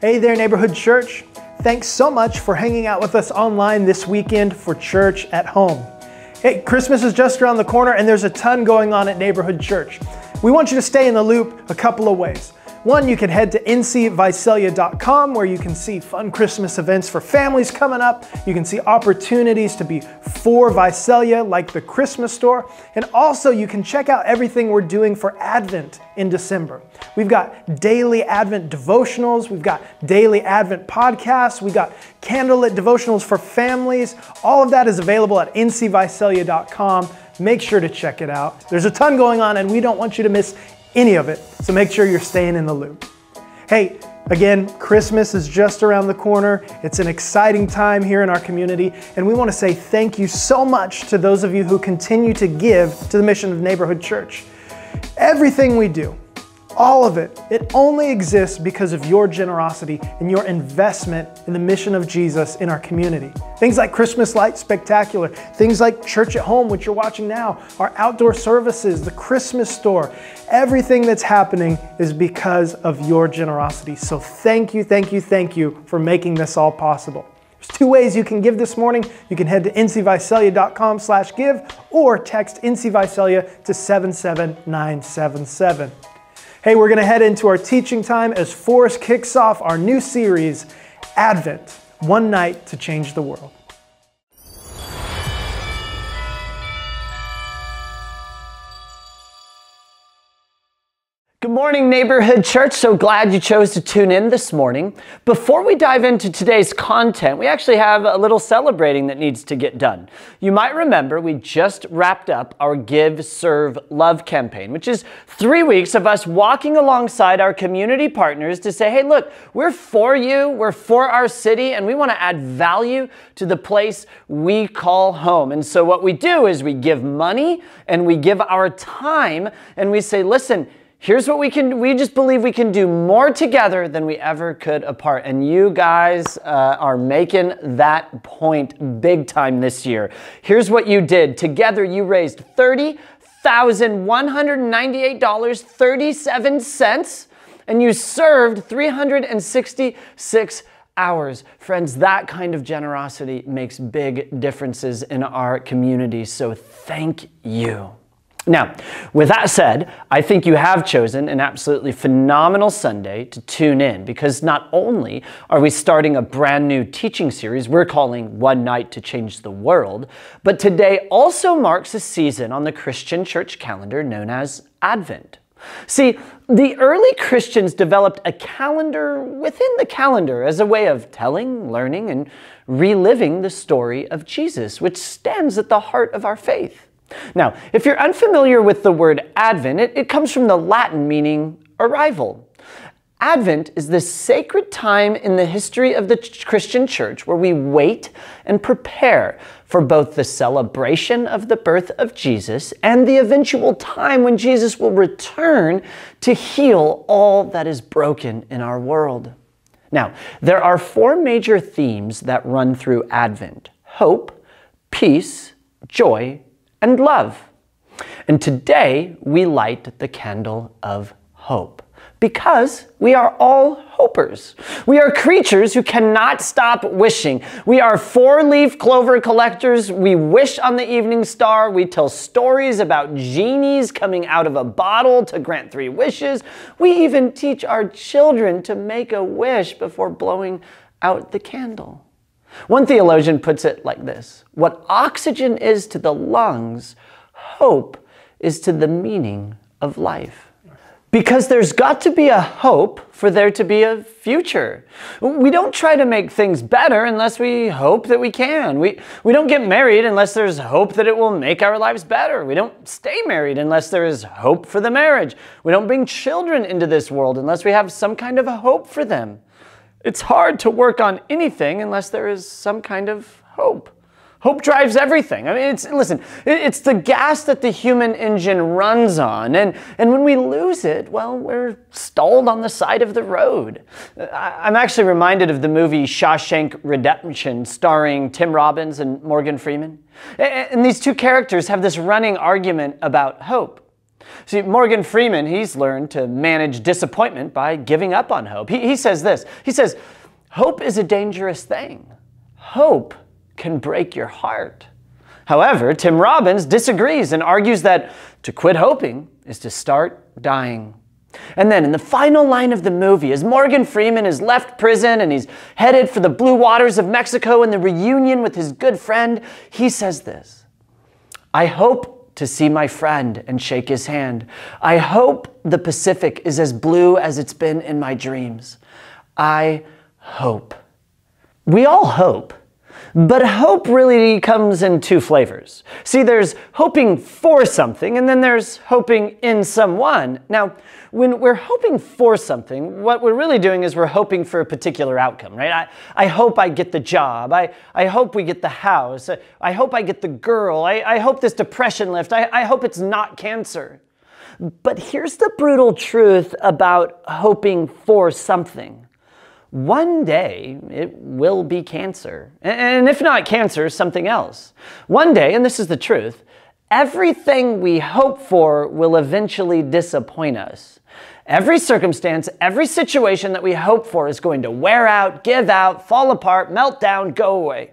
Hey there, neighborhood church. Thanks so much for hanging out with us online this weekend for church at home. Hey, Christmas is just around the corner and there's a ton going on at Neighborhood Church. We want you to stay in the loop a couple of ways. One, you can head to ncvicelia.com where you can see fun Christmas events for families coming up. You can see opportunities to be for Vicelia, like the Christmas store. And also you can check out everything we're doing for Advent in December. We've got daily Advent devotionals. We've got daily Advent podcasts. We have got candlelit devotionals for families. All of that is available at ncvicelia.com. Make sure to check it out. There's a ton going on and we don't want you to miss any of it. So make sure you're staying in the loop. Hey, again, Christmas is just around the corner. It's an exciting time here in our community, and we want to say thank you so much to those of you who continue to give to the mission of Neighborhood Church. Everything we do, all of it. It only exists because of your generosity and your investment in the mission of Jesus in our community. Things like Christmas Light Spectacular, things like Church at Home, which you're watching now, our outdoor services, the Christmas store, everything that's happening is because of your generosity. So thank you, thank you, thank you for making this all possible. There's two ways you can give this morning. You can head to ncvicelia.com slash give or text ncvicelia to 77977. Hey, we're gonna head into our teaching time as Forrest kicks off our new series, Advent, One Night to Change the World. Good morning, Neighborhood Church. So glad you chose to tune in this morning. Before we dive into today's content, we actually have a little celebrating that needs to get done. You might remember we just wrapped up our Give, Serve, Love campaign, which is three weeks of us walking alongside our community partners to say, hey, look, we're for you, we're for our city, and we want to add value to the place we call home. And so what we do is we give money and we give our time and we say, listen, here's what we can we just believe we can do more together than we ever could apart and you guys uh, are making that point big time this year here's what you did together you raised $30,198.37 and you served 366 hours. Friends, that kind of generosity makes big differences in our community. So thank you. Now, with that said, I think you have chosen an absolutely phenomenal Sunday to tune in because not only are we starting a brand new teaching series we're calling One Night to Change the World, but today also marks a season on the Christian church calendar known as Advent. See, the early Christians developed a calendar within the calendar as a way of telling, learning, and reliving the story of Jesus, which stands at the heart of our faith. Now, if you're unfamiliar with the word Advent, it, it comes from the Latin meaning arrival. Advent is the sacred time in the history of the ch Christian church where we wait and prepare for both the celebration of the birth of Jesus and the eventual time when Jesus will return to heal all that is broken in our world. Now, there are four major themes that run through Advent hope, peace, joy, and love. And today we light the candle of hope because we are all hopers. We are creatures who cannot stop wishing. We are four leaf clover collectors. We wish on the evening star. We tell stories about genies coming out of a bottle to grant three wishes. We even teach our children to make a wish before blowing out the candle. One theologian puts it like this What oxygen is to the lungs, hope is to the meaning of life. Because there's got to be a hope for there to be a future. We don't try to make things better unless we hope that we can. We, we don't get married unless there's hope that it will make our lives better. We don't stay married unless there is hope for the marriage. We don't bring children into this world unless we have some kind of a hope for them. It's hard to work on anything unless there is some kind of hope. Hope drives everything. I mean, it's, listen, it's the gas that the human engine runs on. And, and when we lose it, well, we're stalled on the side of the road. I'm actually reminded of the movie Shawshank Redemption, starring Tim Robbins and Morgan Freeman. And these two characters have this running argument about hope. See, Morgan Freeman, he's learned to manage disappointment by giving up on hope. He, he says this He says, Hope is a dangerous thing. Hope can break your heart. However, Tim Robbins disagrees and argues that to quit hoping is to start dying. And then in the final line of the movie, as Morgan Freeman has left prison and he's headed for the blue waters of Mexico and the reunion with his good friend, he says this I hope to see my friend and shake his hand. I hope the Pacific is as blue as it's been in my dreams. I hope. We all hope. But hope really comes in two flavors. See, there's hoping for something, and then there's hoping in someone. Now, when we're hoping for something, what we're really doing is we're hoping for a particular outcome, right? I, I hope I get the job. I, I hope we get the house. I, hope I get the girl. I, I hope this depression lifts. I, I hope it's not cancer. But here's the brutal truth about hoping for something one day, it will be cancer. And if not cancer, something else. One day, and this is the truth, everything we hope for will eventually disappoint us. Every circumstance, every situation that we hope for is going to wear out, give out, fall apart, melt down, go away.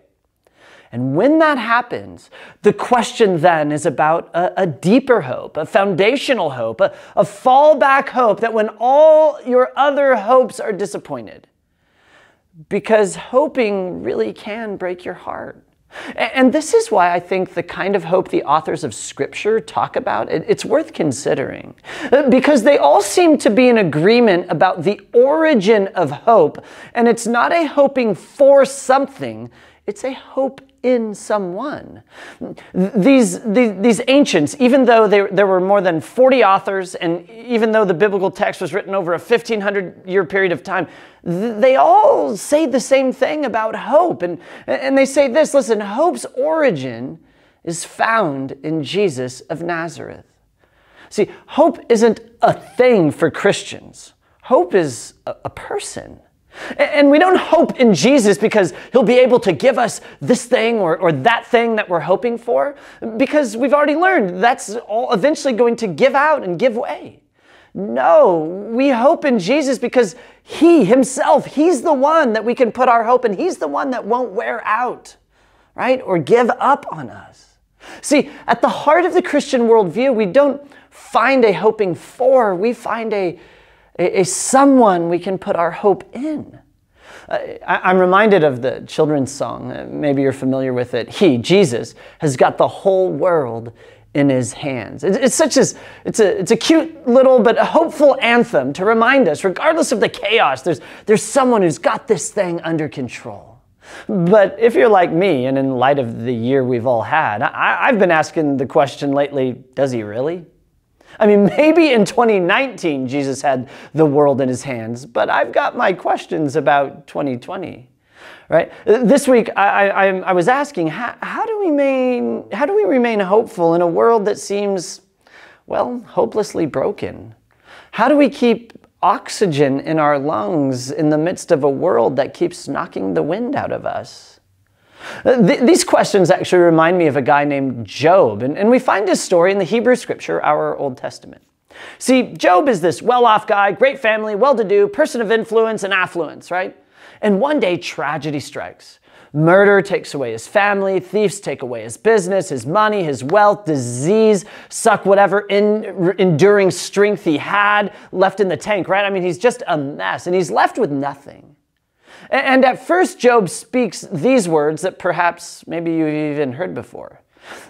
And when that happens, the question then is about a, a deeper hope, a foundational hope, a, a fallback hope that when all your other hopes are disappointed, because hoping really can break your heart. And this is why I think the kind of hope the authors of Scripture talk about, it's worth considering. Because they all seem to be in agreement about the origin of hope, and it's not a hoping for something, it's a hope in someone. These, these, these ancients, even though they, there were more than 40 authors, and even though the biblical text was written over a 1500 year period of time, they all say the same thing about hope. And, and they say this listen, hope's origin is found in Jesus of Nazareth. See, hope isn't a thing for Christians, hope is a, a person. And we don't hope in Jesus because he'll be able to give us this thing or, or that thing that we're hoping for, because we've already learned that's all eventually going to give out and give way. No, we hope in Jesus because he himself, he's the one that we can put our hope in. He's the one that won't wear out, right? Or give up on us. See, at the heart of the Christian worldview, we don't find a hoping for, we find a a, someone we can put our hope in. Uh, I, am reminded of the children's song. Uh, maybe you're familiar with it. He, Jesus, has got the whole world in his hands. it's such as it's a it's a cute little but hopeful anthem to remind us, regardless of the chaos, there's there's someone who's got this thing under control. But if you're like me, and in light of the year we've all had, I, I've been asking the question lately: Does he really? I mean, maybe in 2019 Jesus had the world in his hands, but I've got my questions about 2020 right? This week, I, I, I was asking, how, how, do we main how do we remain hopeful in a world that seems, well, hopelessly broken? How do we keep oxygen in our lungs in the midst of a world that keeps knocking the wind out of us? Uh, th these questions actually remind me of a guy named Job, and, and we find his story in the Hebrew scripture, our Old Testament. See, Job is this well off guy, great family, well to do, person of influence and affluence, right? And one day tragedy strikes. Murder takes away his family, thieves take away his business, his money, his wealth, disease, suck whatever in, enduring strength he had left in the tank, right? I mean, he's just a mess and he's left with nothing. And at first, Job speaks these words that perhaps maybe you've even heard before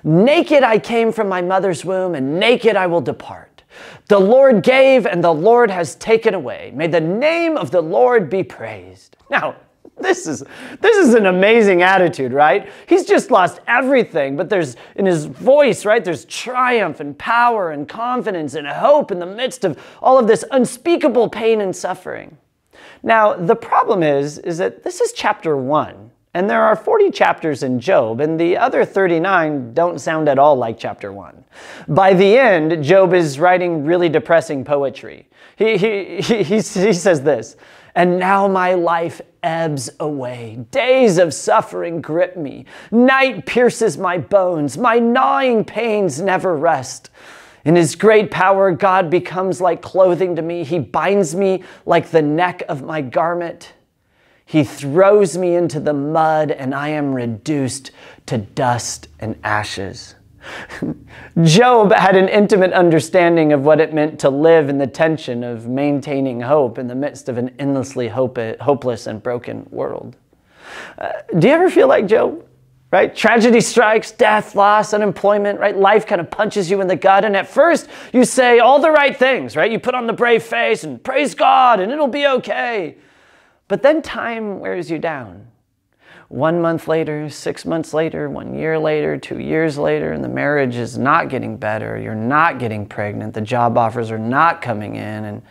Naked I came from my mother's womb, and naked I will depart. The Lord gave, and the Lord has taken away. May the name of the Lord be praised. Now, this is this is an amazing attitude, right? He's just lost everything, but there's in his voice, right? There's triumph and power and confidence and hope in the midst of all of this unspeakable pain and suffering. Now, the problem is, is that this is chapter 1, and there are 40 chapters in Job, and the other 39 don't sound at all like chapter 1. By the end, Job is writing really depressing poetry. He, he, he, he, says this, and now my life ebbs away. Days of suffering grip me. Night pierces my bones. My gnawing pains never rest. In his great power, God becomes like clothing to me. He binds me like the neck of my garment. He throws me into the mud, and I am reduced to dust and ashes. Job had an intimate understanding of what it meant to live in the tension of maintaining hope in the midst of an endlessly hope hopeless and broken world. Uh, do you ever feel like Job? right? Tragedy strikes, death, loss, unemployment, right? Life kind of punches you in the gut. And at first, you say all the right things, right? You put on the brave face and praise God and it'll be okay. But then time wears you down. One month later, six months later, one year later, two years later, and the marriage is not getting better. You're not getting pregnant. The job offers are not coming in. And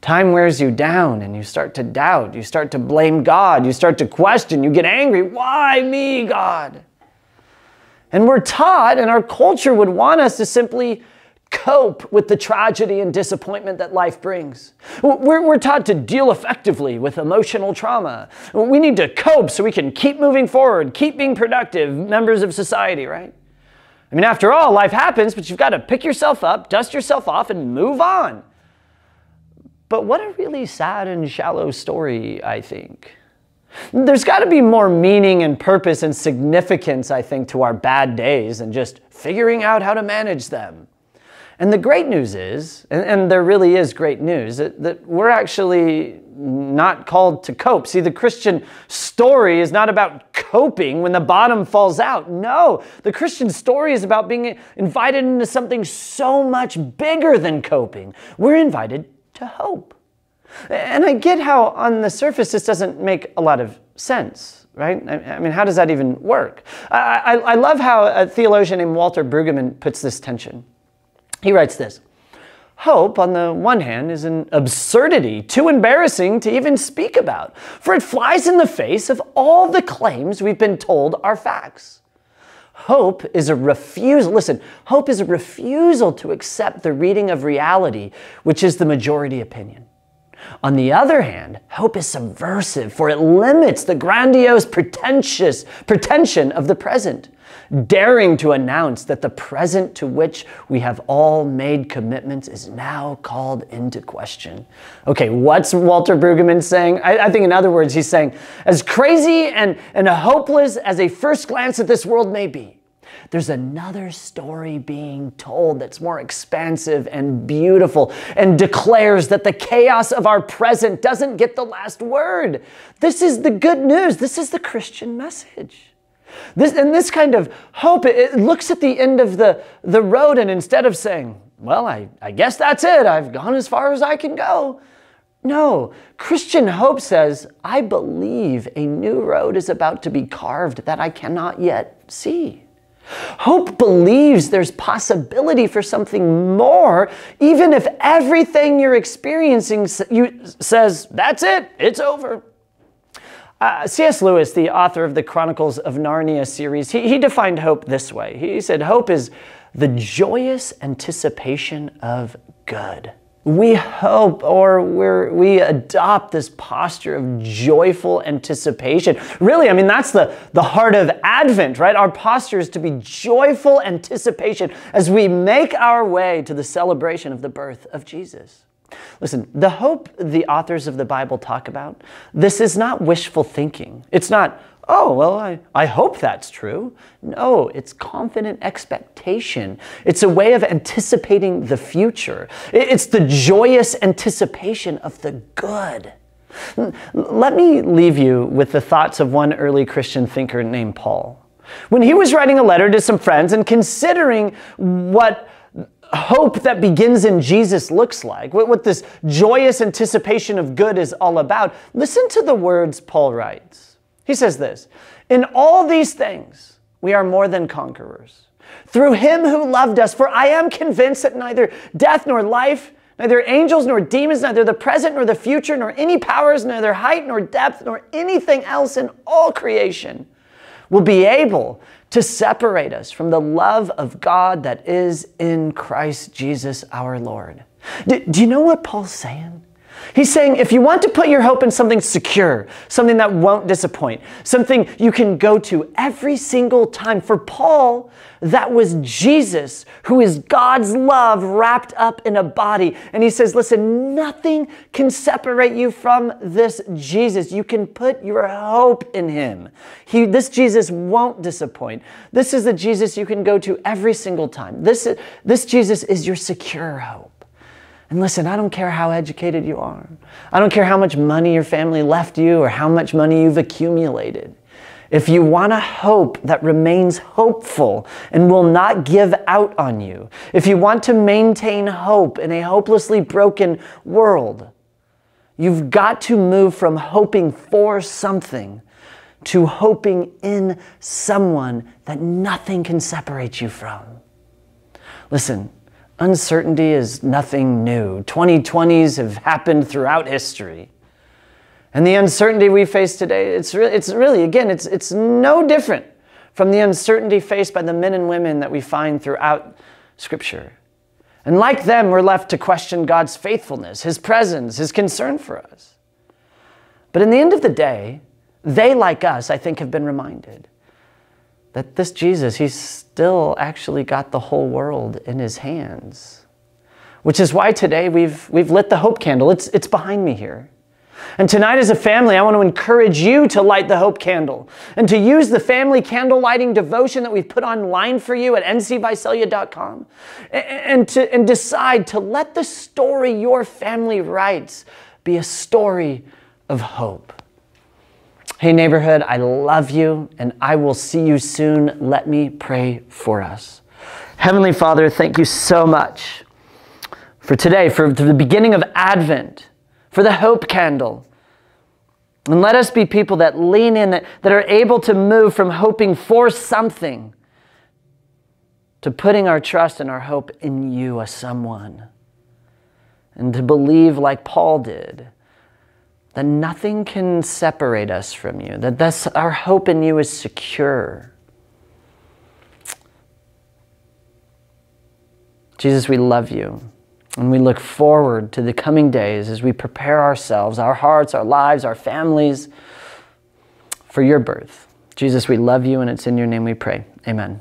Time wears you down and you start to doubt. You start to blame God. You start to question. You get angry. Why me, God? And we're taught, and our culture would want us to simply cope with the tragedy and disappointment that life brings. We're, we're, taught to deal effectively with emotional trauma. We need to cope so we can keep moving forward, keep being productive members of society, right? I mean, after all, life happens, but you've got to pick yourself up, dust yourself off, and move on. But what a really sad and shallow story, I think. There's got to be more meaning and purpose and significance, I think, to our bad days than just figuring out how to manage them. And the great news is, and, and there really is great news, that, that we're actually not called to cope. See, the Christian story is not about coping when the bottom falls out. No, the Christian story is about being invited into something so much bigger than coping. We're invited to hope. And I get how, on the surface, this doesn't make a lot of sense, right? I, mean, how does that even work? I, I, I love how a theologian named Walter Brueggemann puts this tension. He writes this Hope, on the one hand, is an absurdity too embarrassing to even speak about, for it flies in the face of all the claims we've been told are facts. Hope is a refusal, listen, hope is a refusal to accept the reading of reality, which is the majority opinion. On the other hand, hope is subversive, for it limits the grandiose, pretentious pretension of the present daring to announce that the present to which we have all made commitments is now called into question. Okay, what's Walter Brueggemann saying? I, I think, in other words, he's saying, as crazy and, and hopeless as a first glance at this world may be, there's another story being told that's more expansive and beautiful and declares that the chaos of our present doesn't get the last word. This is the good news. This is the Christian message. This, and this kind of hope, it, it looks at the end of the, the road, and instead of saying, Well, I, I guess that's it, I've gone as far as I can go, no, Christian hope says, I believe a new road is about to be carved that I cannot yet see. Hope believes there's possibility for something more, even if everything you're experiencing you, says, that's it, it's over. Uh, C.S. Lewis, the author of the Chronicles of Narnia series, he, he defined hope this way. He said, Hope is the joyous anticipation of good. We hope or we adopt this posture of joyful anticipation. Really, I mean, that's the, the heart of Advent, right? Our posture is to be joyful anticipation as we make our way to the celebration of the birth of Jesus. Listen, the hope the authors of the Bible talk about, this is not wishful thinking. It's not, oh, well, I, I hope that's true. No, it's confident expectation. It's a way of anticipating the future. It's the joyous anticipation of the good. Let me leave you with the thoughts of one early Christian thinker named Paul. When he was writing a letter to some friends and considering what hope that begins in Jesus looks like, what, what this joyous anticipation of good is all about, listen to the words Paul writes. He says this In all these things, we are more than conquerors. Through him who loved us, for I am convinced that neither death nor life, neither angels nor demons, neither the present nor the future, nor any powers, neither height nor depth, nor anything else in all creation will be able to separate us from the love of God that is in Christ Jesus our Lord. Do, do you know what Paul's saying? He's saying if you want to put your hope in something secure, something that won't disappoint, something you can go to every single time, for Paul, that was Jesus, who is God's love wrapped up in a body. And he says, listen, nothing can separate you from this Jesus. You can put your hope in him. He, this Jesus won't disappoint. This is the Jesus you can go to every single time. This, this Jesus is your secure hope. And listen, I don't care how educated you are. I don't care how much money your family left you or how much money you've accumulated. If you want a hope that remains hopeful and will not give out on you, if you want to maintain hope in a hopelessly broken world, you've got to move from hoping for something to hoping in someone that nothing can separate you from. Listen, Uncertainty is nothing new. 2020s have happened throughout history. And the uncertainty we face today, it's, re- it's really, again, it's, it's no different from the uncertainty faced by the men and women that we find throughout Scripture. And like them, we're left to question God's faithfulness, His presence, His concern for us. But in the end of the day, they, like us, I think, have been reminded that this Jesus, he's still actually got the whole world in his hands. Which is why today we've, we've lit the hope candle. It's, it's behind me here. And tonight, as a family, I want to encourage you to light the hope candle and to use the family candle lighting devotion that we've put online for you at ncvisalia.com and, to, and decide to let the story your family writes be a story of hope. Hey, neighborhood, I love you and I will see you soon. Let me pray for us. Heavenly Father, thank you so much for today, for the beginning of Advent, for the hope candle. And let us be people that lean in, that, that are able to move from hoping for something to putting our trust and our hope in you as someone. And to believe like Paul did that nothing can separate us from you, that thus our hope in you is secure. Jesus, we love you. And we look forward to the coming days as we prepare ourselves, our hearts, our lives, our families for your birth. Jesus, we love you, and it's in your name we pray. Amen.